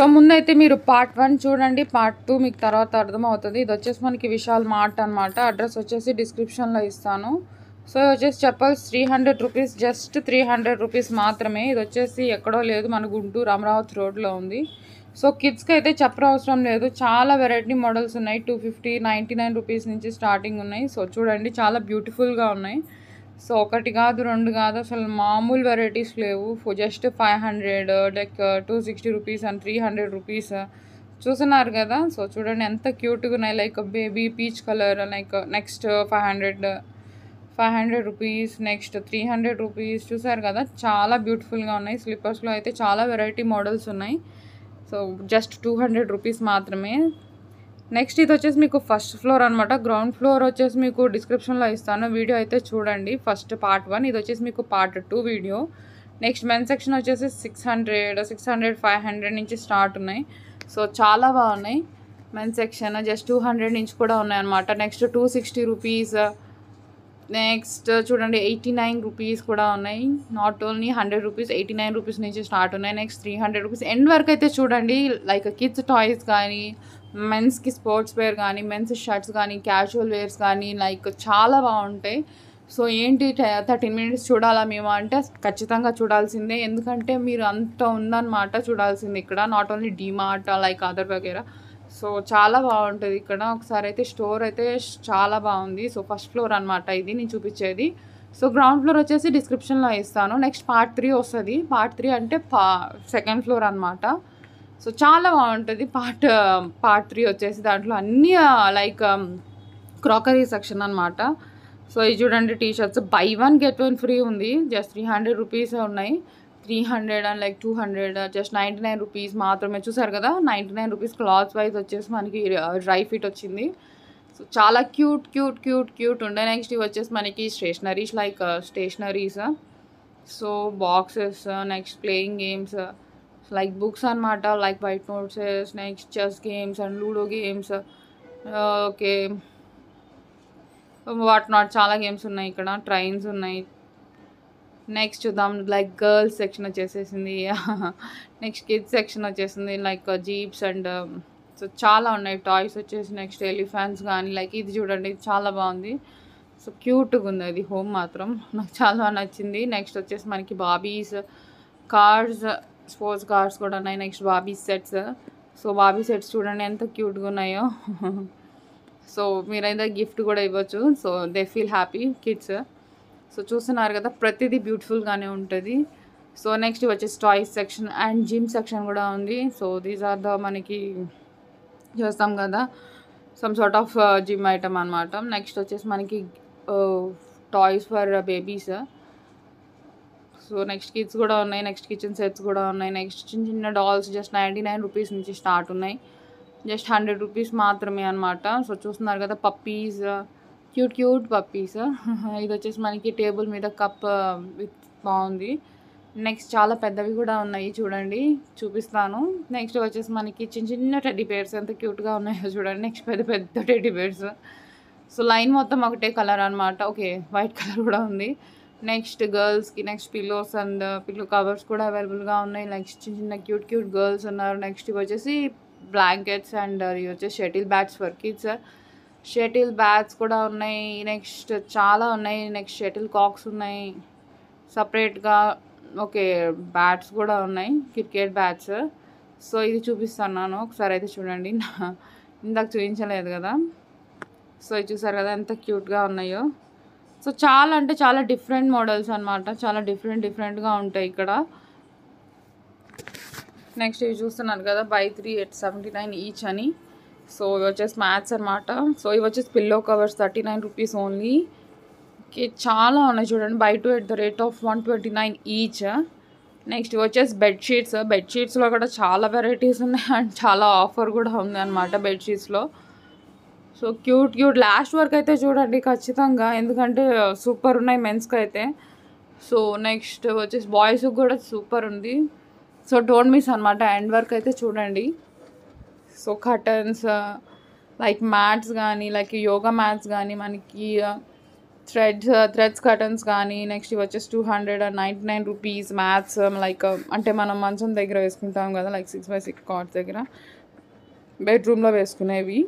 so ముందైతే మీరు part one చూడండి పార్ట్ టూ మీకు తర్వాత అర్థమవుతుంది ఇది వచ్చేసి మనకి విశాల్ మార్ట్ అనమాట అడ్రస్ వచ్చేసి డిస్క్రిప్షన్లో ఇస్తాను సో ఇది వచ్చేసి chappals three hundred rupees just three hundred rupees మాత్రమే ఇది వచ్చేసి ఎక్కడో లేదు మన గుంటూరు అమరావతి రోడ్లో ఉంది సో కిడ్స్కి అయితే చెప్పర అవసరం లేదు చాలా వెరైటీ మోడల్స్ ఉన్నాయి two fifty ninety nine rupees నుంచి స్టార్టింగ్ ఉన్నాయి సో చూడండి చాలా బ్యూటిఫుల్గా ఉన్నాయి సో ఒకటి కాదు రెండు కాదు అసలు మామూలు వెరైటీస్ లేవు ఫో just five hundred like two sixty rupees and three hundred rupees చూస్తున్నారు కదా సో చూడండి ఎంత క్యూట్గా ఉన్నాయి like baby peach colour like next five hundred five hundred rupees next three hundred rupees చూసారు కదా చాలా బ్యూటిఫుల్గా ఉన్నాయి స్లిప్పర్స్లో అయితే చాలా వెరైటీ మోడల్స్ ఉన్నాయి so just two hundred rupees మాత్రమే నెక్స్ట్ ఇది వచ్చేసి మీకు ఫస్ట్ ఫ్లోర్ అనమాట గ్రౌండ్ ఫ్లోర్ వచ్చేసి మీకు డిస్క్రిప్షన్లో ఇస్తాను వీడియో అయితే చూడండి ఫస్ట్ పార్ట్ వన్ ఇది వచ్చేసి మీకు part two video next men section వచ్చేసి six hundred six hundred five hundred నుంచి స్టార్ట్ ఉన్నాయి సో చాలా బాగున్నాయి men section just two hundred నుంచి కూడా ఉన్నాయన్నమాట next two sixty rupees next చూడండి ఎయిటీ నైన్ రూపీస్ కూడా ఉన్నాయి not only hundred rupees eighty nine rupees నుంచి స్టార్ట్ ఉన్నాయి next three hundred rupees end వరకు అయితే చూడండి లైక్ కిడ్స్ టాయ్స్ కానీ మెన్స్కి స్పోర్ట్స్ వేర్ కానీ మెన్స్ షర్ట్స్ కానీ క్యాజువల్ వేర్స్ కానీ లైక్ చాలా బాగుంటాయి సో ఏంటి థర్టీన్ మినిట్స్ చూడాలా మేము అంటే ఖచ్చితంగా చూడాల్సిందే ఎందుకంటే మీరు అంత ఉందన్నమాట చూడాల్సింది ఇక్కడ not only DMart like other వగేరా సో చాలా బాగుంటుంది ఇక్కడ ఒకసారి అయితే స్టోర్ అయితే చాలా బాగుంది సో ఫస్ట్ ఫ్లోర్ అనమాట ఇది నేను చూపించేది సో గ్రౌండ్ ఫ్లోర్ వచ్చేసి డిస్క్రిప్షన్లో ఇస్తాను నెక్స్ట్ పార్ట్ త్రీ వస్తుంది పార్ట్ త్రీ అంటే పా సెకండ్ ఫ్లోర్ అనమాట సో చాలా బాగుంటుంది పార్ట్ పార్ట్ త్రీ వచ్చేసి దాంట్లో అన్నీ లైక్ క్రాకరీ సెక్షన్ అనమాట సో ఇది చూడండి t-shirts buy one get one free ఉంది జస్ట్ త్రీ హండ్రెడ్ రూపీస్ ఉన్నాయి three hundred and like two hundred just ninety nine rupees మాత్రమే చూసారు కదా ninety nine rupees cloth wise వచ్చేసి మనకి డ్రై ఫిట్ వచ్చింది సో చాలా క్యూట్ క్యూట్ క్యూట్ క్యూట్ ఉండే నెక్స్ట్ ఇవి వచ్చేసి మనకి stationeries like stationeries so boxes next playing games like books అనమాట like white notes next chess games and ludo games okay what not చాలా గేమ్స్ ఉన్నాయి ఇక్కడ ట్రైన్స్ ఉన్నాయి నెక్స్ట్ చూద్దాం లైక్ గర్ల్స్ సెక్షన్ వచ్చేసేసింది నెక్స్ట్ కిడ్స్ సెక్షన్ వచ్చేసింది like jeeps and so చాలా ఉన్నాయి టాయ్స్ వచ్చేసి నెక్స్ట్ ఎలిఫెంట్స్ కానీ లైక్ ఇది చూడండి చాలా బాగుంది సో క్యూట్గా ఉంది అది హోమ్ మాత్రం నాకు చాలా నచ్చింది నెక్స్ట్ వచ్చేసి మనకి బాబీస్ కార్స్ స్పోర్ట్స్ కార్స్ కూడా ఉన్నాయి next baby sets so baby sets చూడండి ఎంత క్యూట్గా ఉన్నాయో సో మీరైనా గిఫ్ట్ కూడా ఇవ్వచ్చు so they feel happy kids so చూస్తున్నారు కదా ప్రతిదీ బ్యూటిఫుల్గానే ఉంటుంది సో నెక్స్ట్ వచ్చేసి toys section and gym section కూడా ఉంది సో దీస్ ఆర్ ద మనకి చేస్తాం కదా some sort of gym item అనమాట నెక్స్ట్ వచ్చేసి మనకి toys for babies so next kids కూడా ఉన్నాయి నెక్స్ట్ కిచెన్ సెట్స్ కూడా ఉన్నాయి నెక్స్ట్ చిన్న చిన్న dolls just ninety nine rupees నుంచి స్టార్ట్ ఉన్నాయి జస్ట్ హండ్రెడ్ రూపీస్ మాత్రమే అనమాట సో చూస్తున్నారు కదా పప్పీస్ క్యూట్ క్యూట్ పప్పీస్ ఇది వచ్చేసి మనకి టేబుల్ మీద కప్ విత్ బాగుంది నెక్స్ట్ చాలా పెద్దవి కూడా ఉన్నాయి చూడండి చూపిస్తాను నెక్స్ట్ వచ్చేసి మనకి చిన్న చిన్న టెడ్డీ పేర్స్ ఎంత క్యూట్గా ఉన్నాయో చూడండి నెక్స్ట్ పెద్ద పెద్ద టెడ్డీ పేర్స్ సో లైన్ మొత్తం ఒకటే కలర్ అనమాట ఓకే వైట్ కలర్ కూడా ఉంది నెక్స్ట్ గర్ల్స్కి next pillows and pillow covers కూడా అవైలబుల్గా ఉన్నాయి నెక్స్ట్ చిన్న చిన్న క్యూట్ క్యూట్ గర్ల్స్ ఉన్నారు నెక్స్ట్ వచ్చేసి బ్లాంకెట్స్ అండ్ ఇవి వచ్చేసి shuttle bats for kids shuttle bats కూడా ఉన్నాయి నెక్స్ట్ చాలా ఉన్నాయి నెక్స్ట్ షటిల్ కాక్స్ ఉన్నాయి సపరేట్గా ఓకే బ్యాట్స్ కూడా ఉన్నాయి క్రికెట్ బ్యాట్స్ సో ఇది చూపిస్తున్నాను ఒకసారి అయితే చూడండి ఇందాక చూపించలేదు కదా సో ఇది చూసారు కదా ఎంత క్యూట్గా ఉన్నాయో సో చాలా అంటే చాలా డిఫరెంట్ మోడల్స్ అనమాట చాలా డిఫరెంట్ డిఫరెంట్గా ఉంటాయి ఇక్కడ నెక్స్ట్ ఇవి చూస్తున్నారు కదా buy three eight seventy nine each అని సో ఇవి వచ్చేసి మ్యాథ్స్ అనమాట సో ఇవి వచ్చేసి pillow covers thirty nine rupees only okay చాలా ఉన్నాయి చూడండి buy two at the rate of one twenty nine each next వచ్చేసి బెడ్షీట్స్ బెడ్షీట్స్లో కూడా చాలా వెరైటీస్ ఉన్నాయి అండ్ చాలా ఆఫర్ కూడా ఉంది అనమాట బెడ్షీట్స్లో సో క్యూట్ క్యూట్ లాస్ట్ వరకు అయితే చూడండి ఖచ్చితంగా ఎందుకంటే సూపర్ ఉన్నాయి మెన్స్కి అయితే సో నెక్స్ట్ వచ్చేసి బాయ్స్కి కూడా సూపర్ ఉంది సో డోంట్ మిస్ అనమాట ఎండ్ వర్క్ అయితే చూడండి సో కటన్స్ లైక్ మ్యాట్స్ కానీ లైక్ యోగా మ్యాట్స్ కానీ మనకి థ్రెడ్స్ థ్రెడ్స్ కటన్స్ కానీ నెక్స్ట్ ఇవి వచ్చేసి two hundred ninety nine rupees mats like అంటే మనం మంచం దగ్గర వేసుకుంటాం కదా like six by six cots దగ్గర బెడ్రూమ్లో వేసుకునేవి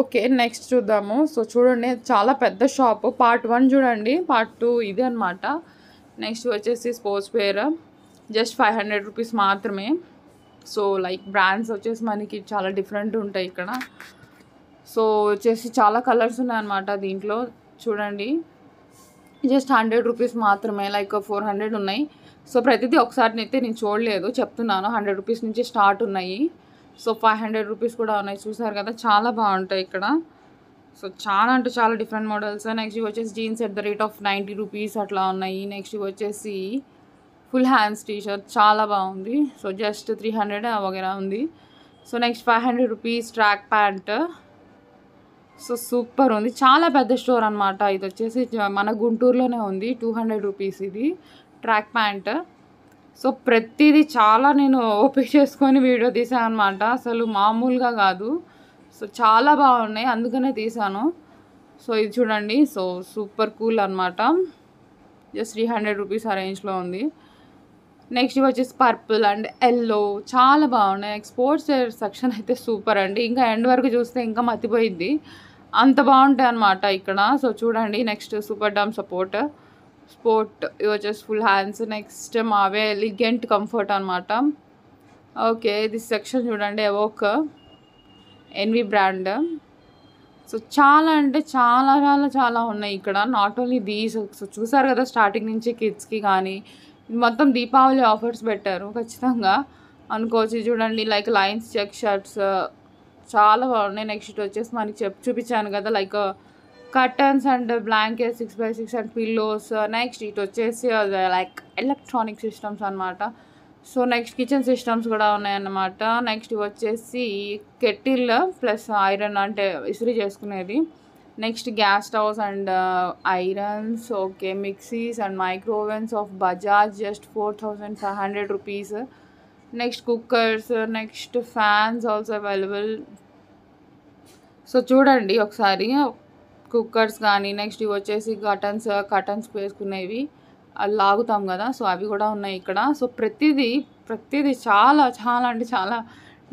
ఓకే నెక్స్ట్ చూద్దాము సో చూడండి చాలా పెద్ద షాపు పార్ట్ వన్ చూడండి పార్ట్ టూ ఇది అనమాట నెక్స్ట్ వచ్చేసి sportswear just five hundred rupees మాత్రమే సో లైక్ బ్రాండ్స్ వచ్చేసి మనకి చాలా డిఫరెంట్ ఉంటాయి ఇక్కడ సో వచ్చేసి చాలా కలర్స్ ఉన్నాయన్నమాట దీంట్లో చూడండి జస్ట్ హండ్రెడ్ రూపీస్ మాత్రమే లైక్ ఫోర్ హండ్రెడ్ ఉన్నాయి సో ప్రతిదీ ఒకసారి అయితే నేను చూడలేదు చెప్తున్నాను హండ్రెడ్ రూపీస్ నుంచి స్టార్ట్ ఉన్నాయి సో ఫైవ్ హండ్రెడ్ రూపీస్ కూడా ఉన్నాయి చూసారు కదా చాలా బాగుంటాయి ఇక్కడ సో చాలా అంటే చాలా డిఫరెంట్ మోడల్స్ నెక్స్ట్ ఇవి వచ్చేసి jeans at the rate of ninety rupees అట్లా ఉన్నాయి నెక్స్ట్ ఇవి వచ్చేసి ఫుల్ హ్యాండ్స్ టీషర్ట్ చాలా బాగుంది సో జస్ట్ త్రీ హండ్రెడ్ వగేరా ఉంది so next five hundred rupees track pant so super ఉంది చాలా పెద్ద స్టోర్ అనమాట ఇది వచ్చేసి మన గుంటూరులోనే ఉంది టూ హండ్రెడ్ రూపీస్ ఇది ట్రాక్ ప్యాంట్ సో ప్రతిదీ చాలా నేను ఓపిక చేసుకొని వీడియో తీసాను అనమాట అసలు మామూలుగా కాదు సో చాలా బాగున్నాయి అందుకనే తీసాను సో ఇది చూడండి సో సూపర్ కూల్ అనమాట జస్ట్ త్రీ హండ్రెడ్ రూపీస్ ఆ రేంజ్లో ఉంది నెక్స్ట్ ఇవి వచ్చేసి పర్పుల్ అండ్ ఎల్లో చాలా బాగున్నాయి ఎక్స్పోర్ట్స్ సెక్షన్ అయితే సూపర్ అండి ఇంకా ఎండ్ వరకు చూస్తే ఇంకా మతిపోయింది అంత బాగుంటాయి అనమాట ఇక్కడ సో చూడండి నెక్స్ట్ సూపర్ డామ్ సపోర్ట్ స్పోర్ట్ యోచెస్ ఫుల్ హ్యాండ్స్ నెక్స్ట్ మావే లిగెంట్ కంఫర్ట్ అనమాట ఓకే దిస్ సెక్షన్ చూడండి ఎవోక్ ఎన్వి బ్రాండ్ సో చాలా అంటే చాలా చాలా చాలా ఉన్నాయి ఇక్కడ నాట్ ఓన్లీ దీస్ సో చూసారు కదా స్టార్టింగ్ నుంచి కిడ్స్కి కానీ మొత్తం దీపావళి ఆఫర్స్ పెట్టారు ఖచ్చితంగా అనుకోవచ్చు చూడండి లైక్ లైన్స్ చెక్ షర్ట్స్ చాలా బాగున్నాయి నెక్స్ట్ వచ్చేసి మనకి చెప్ చూపించాను కదా like curtains and blanket six by six and pillows next ఇటు వచ్చేసి లైక్ ఎలక్ట్రానిక్ సిస్టమ్స్ అనమాట సో నెక్స్ట్ కిచెన్ సిస్టమ్స్ కూడా ఉన్నాయన్నమాట నెక్స్ట్ వచ్చేసి కెటిల్ ప్లస్ ఐరన్ అంటే ఇస్త్రీ చేసుకునేది next gas stoves and irons okay mixies and microwaves of Bajaj just four thousand five hundred rupees next cookers next fans also available so చూడండి ఒకసారి cookers కానీ next ఇవి వచ్చేసి కటన్స్ కటన్స్ వేసుకునేవి అవి లాగుతాం కదా సో అవి కూడా ఉన్నాయి ఇక్కడ సో ప్రతిదీ ప్రతిదీ చాలా చాలా అంటే చాలా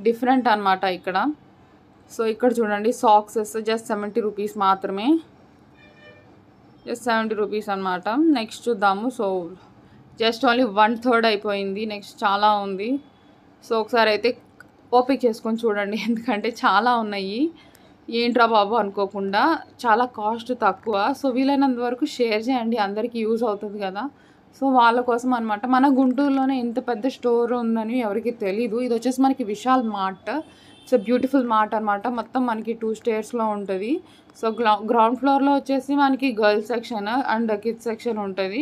డిఫరెంట్ అనమాట ఇక్కడ సో ఇక్కడ చూడండి సాక్సెస్ జస్ట్ సెవెంటీ రూపీస్ మాత్రమే జస్ట్ సెవెంటీ రూపీస్ అనమాట నెక్స్ట్ చూద్దాము so just only one third అయిపోయింది నెక్స్ట్ చాలా ఉంది సో ఒకసారి అయితే ఓపిక్ చేసుకొని చూడండి ఎందుకంటే చాలా ఉన్నాయి ఏంట్రా బాబు అనుకోకుండా చాలా కాస్ట్ తక్కువ సో వీలైనంత వరకు షేర్ చేయండి అందరికీ యూజ్ అవుతుంది కదా సో వాళ్ళ కోసం అనమాట మన గుంటూరులోనే ఇంత పెద్ద స్టోర్ ఉందని ఎవరికి తెలీదు ఇది వచ్చేసి మనకి Vishal mart so beautiful mart అనమాట మొత్తం మనకి టూ స్టేర్స్లో ఉంటుంది సో గ్రౌండ్ ఫ్లోర్లో వచ్చేసి మనకి girls section and kids section ఉంటుంది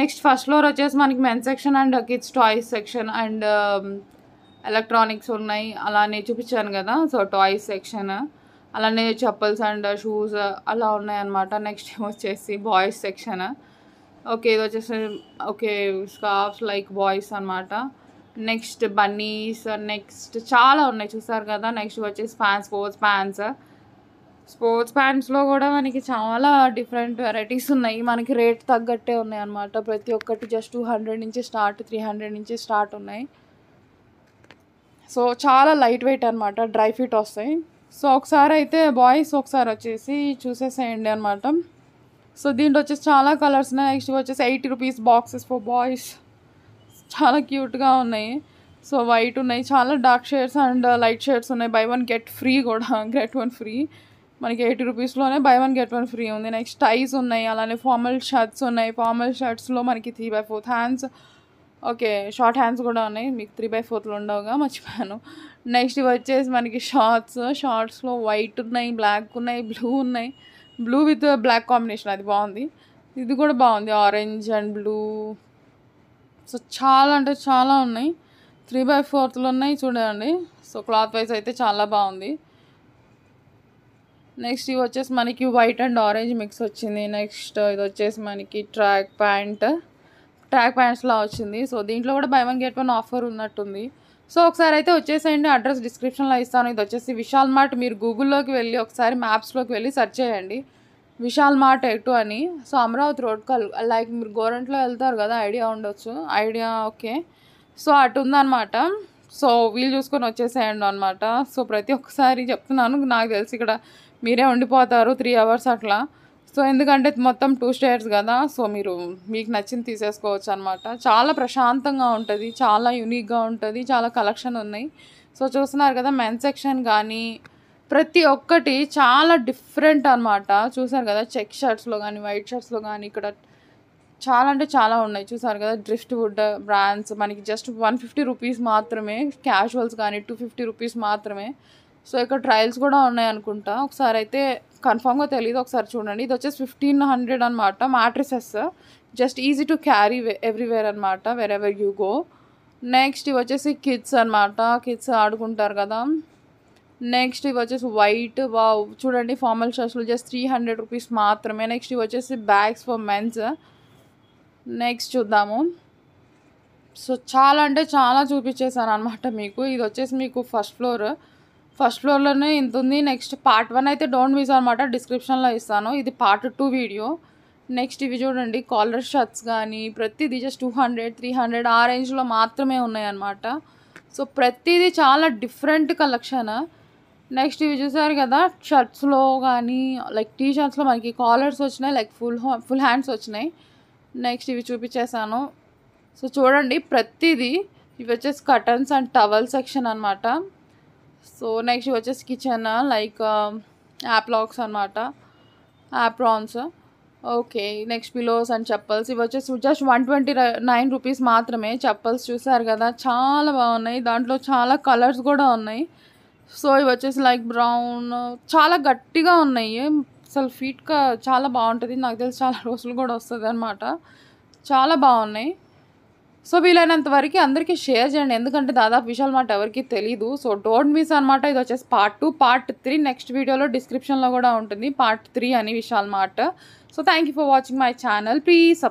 నెక్స్ట్ ఫస్ట్ ఫ్లోర్ వచ్చేసి మనకి men section and kids toys section and electronics ఉన్నాయి అలానే చూపించాను కదా సో టాయ్స్ సెక్షన్ అలానే చప్పల్స్ అండ్ షూస్ అలా ఉన్నాయన్నమాట నెక్స్ట్ వచ్చేసి బాయ్స్ సెక్షన్ ఓకే ఇది వచ్చేసి ఓకే స్కార్ఫ్స్ లైక్ బాయ్స్ అనమాట నెక్స్ట్ బన్నీస్ నెక్స్ట్ చాలా ఉన్నాయి చూసారు కదా నెక్స్ట్ వచ్చేసి ఫ్యాన్స్ స్పోర్ట్స్ ప్యాంట్స్ స్పోర్ట్స్ ప్యాంట్స్లో కూడా మనకి చాలా డిఫరెంట్ వెరైటీస్ ఉన్నాయి మనకి రేట్ తగ్గట్టే ఉన్నాయి ప్రతి ఒక్కటి జస్ట్ టూ హండ్రెడ్ నుంచి స్టార్ట్ త్రీ హండ్రెడ్ నుంచి స్టార్ట్ ఉన్నాయి సో చాలా లైట్ వెయిట్ అనమాట డ్రై ఫిట్ వస్తాయి సో ఒకసారి అయితే బాయ్స్ ఒకసారి వచ్చేసి చూసేసేయండి అనమాట సో దీంట్లో వచ్చేసి చాలా కలర్స్ ఉన్నాయి నెక్స్ట్ వచ్చేసి eighty rupees boxes for boys చాలా క్యూట్గా ఉన్నాయి సో వైట్ ఉన్నాయి చాలా dark shades and light shades ఉన్నాయి బై వన్ గెట్ ఫ్రీ కూడా గెట్ వన్ ఫ్రీ మనకి ఎయిటీ రూపీస్లోనే buy one get one free ఉంది నెక్స్ట్ టైస్ ఉన్నాయి అలానే ఫార్మల్ షర్ట్స్ ఉన్నాయి ఫార్మల్ షర్ట్స్లో మనకి three by four hands okay short hands కూడా ఉన్నాయి మీకు త్రీ బై ఫోర్త్లో ఉండవుగా మర్చిపోయాను నెక్స్ట్ ఇవి వచ్చేసి మనకి షార్ట్స్ షార్ట్స్లో వైట్ ఉన్నాయి బ్లాక్ ఉన్నాయి బ్లూ ఉన్నాయి బ్లూ విత్ బ్లాక్ కాంబినేషన్ అది బాగుంది ఇది కూడా బాగుంది ఆరెంజ్ అండ్ బ్లూ సో చాలా అంటే చాలా ఉన్నాయి త్రీ బై ఫోర్త్లు ఉన్నాయి చూడండి సో క్లాత్ వైజ్ అయితే చాలా బాగుంది నెక్స్ట్ ఇవి వచ్చేసి మనకి వైట్ అండ్ ఆరెంజ్ మిక్స్ వచ్చింది నెక్స్ట్ ఇది వచ్చేసి మనకి ట్రాక్ ప్యాంట్ ట్రాక్ లా వచ్చింది సో దీంట్లో కూడా buy one get one offer ఉన్నట్టుంది సో ఒకసారి అయితే వచ్చేసేయండి అడ్రస్ డిస్క్రిప్షన్లో ఇస్తాను ఇది వచ్చేసి విశాల్ మార్ట్ మీరు గూగుల్లోకి వెళ్ళి ఒకసారి మ్యాప్స్లోకి వెళ్ళి సెర్చ్ చేయండి విశాల్ మార్ట్ ఎటు అని సో అమరావతి రోడ్ కల్ లైక్ మీరు గోరంట్లో వెళ్తారు కదా ఐడియా ఉండొచ్చు ఐడియా ఓకే సో అటు ఉందన్నమాట సో వీలు చూసుకొని వచ్చేసేయండి అనమాట సో ప్రతి ఒక్కసారి చెప్తున్నాను నాకు తెలిసి ఇక్కడ మీరే ఉండిపోతారు త్రీ అవర్స్ అట్లా సో ఎందుకంటే మొత్తం టూ స్టేర్స్ కదా సో మీరు మీకు నచ్చింది తీసేసుకోవచ్చు అనమాట చాలా ప్రశాంతంగా ఉంటుంది చాలా యూనిక్గా ఉంటుంది చాలా కలెక్షన్ ఉన్నాయి సో చూస్తున్నారు కదా మెన్ సెక్షన్ కానీ ప్రతి ఒక్కటి చాలా డిఫరెంట్ అనమాట చూసారు కదా చెక్ షర్ట్స్లో కానీ వైట్ షర్ట్స్లో కానీ ఇక్కడ చాలా అంటే చాలా ఉన్నాయి చూసారు కదా డ్రిఫ్ట్ వుడ్ బ్రాండ్స్ మనకి జస్ట్ వన్ ఫిఫ్టీ రూపీస్ మాత్రమే క్యాజువల్స్ కానీ టూ ఫిఫ్టీ రూపీస్ మాత్రమే సో ఇక్కడ ట్రయల్స్ కూడా ఉన్నాయి అనుకుంటా ఒకసారి అయితే కన్ఫామ్గా తెలియదు ఒకసారి చూడండి ఇది వచ్చేసి ఫిఫ్టీన్ హండ్రెడ్ అనమాట mattresses just easy to carry everywhere అనమాట ఎవర్ యూ గో నెక్స్ట్ ఇవి వచ్చేసి కిడ్స్ అనమాట కిడ్స్ ఆడుకుంటారు కదా నెక్స్ట్ ఇవి వచ్చేసి వైట్ వా చూడండి ఫార్మల్ షర్ట్స్లో జస్ట్ త్రీ హండ్రెడ్ రూపీస్ మాత్రమే నెక్స్ట్ ఇవి వచ్చేసి బ్యాగ్స్ ఫర్ మెన్స్ నెక్స్ట్ చూద్దాము సో చాలా అంటే చాలా చూపించేసాను అనమాట మీకు ఇది వచ్చేసి మీకు ఫస్ట్ ఫ్లోర్ ఫస్ట్ ఫ్లోర్లోనే ఇంత ఉంది నెక్స్ట్ పార్ట్ వన్ అయితే డోంట్ మిస్ అనమాట డిస్క్రిప్షన్లో ఇస్తాను ఇది పార్ట్ టూ వీడియో నెక్స్ట్ ఇవి చూడండి కాలర్ షర్ట్స్ కానీ ప్రతిదీ just two hundred three hundred ఆ రేంజ్లో మాత్రమే ఉన్నాయన్నమాట సో ప్రతిదీ చాలా డిఫరెంట్ కలెక్షన్ నెక్స్ట్ ఇవి చూసారు కదా షర్ట్స్లో కానీ లైక్ టీ షర్ట్స్లో మనకి కాలర్స్ వచ్చినాయి లైక్ ఫుల్ ఫుల్ హ్యాండ్స్ వచ్చినాయి నెక్స్ట్ ఇవి చూపించేసాను సో చూడండి ప్రతిదీ ఇవి వచ్చేసి కటన్స్ అండ్ టవల్ సెక్షన్ అనమాట సో నెక్స్ట్ వచ్చేసి కిచెన్ లైక్ um, యాప్లాక్స్ అనమాట aprons okay next pillows and chappals ఇవి వచ్చేసి just one twenty nine rupees మాత్రమే చెప్పల్స్ చూసారు కదా చాలా బాగున్నాయి దాంట్లో చాలా కలర్స్ కూడా ఉన్నాయి సో ఇవి వచ్చేసి లైక్ బ్రౌన్ చాలా గట్టిగా ఉన్నాయి అసలు ఫీట్గా చాలా బాగుంటుంది నాకు తెలిసి చాలా రోజులు కూడా వస్తుంది అనమాట చాలా బాగున్నాయి సో వీలైనంత వరకు అందరికీ షేర్ చేయండి ఎందుకంటే దాదాపు విషయాలు మాట ఎవరికి తెలియదు సో డోంట్ మిస్ అనమాట ఇది వచ్చేసి part two part three next వీడియోలో డిస్క్రిప్షన్లో కూడా ఉంటుంది పార్ట్ త్రీ అని విషయాల మాట so thank for watching my channel please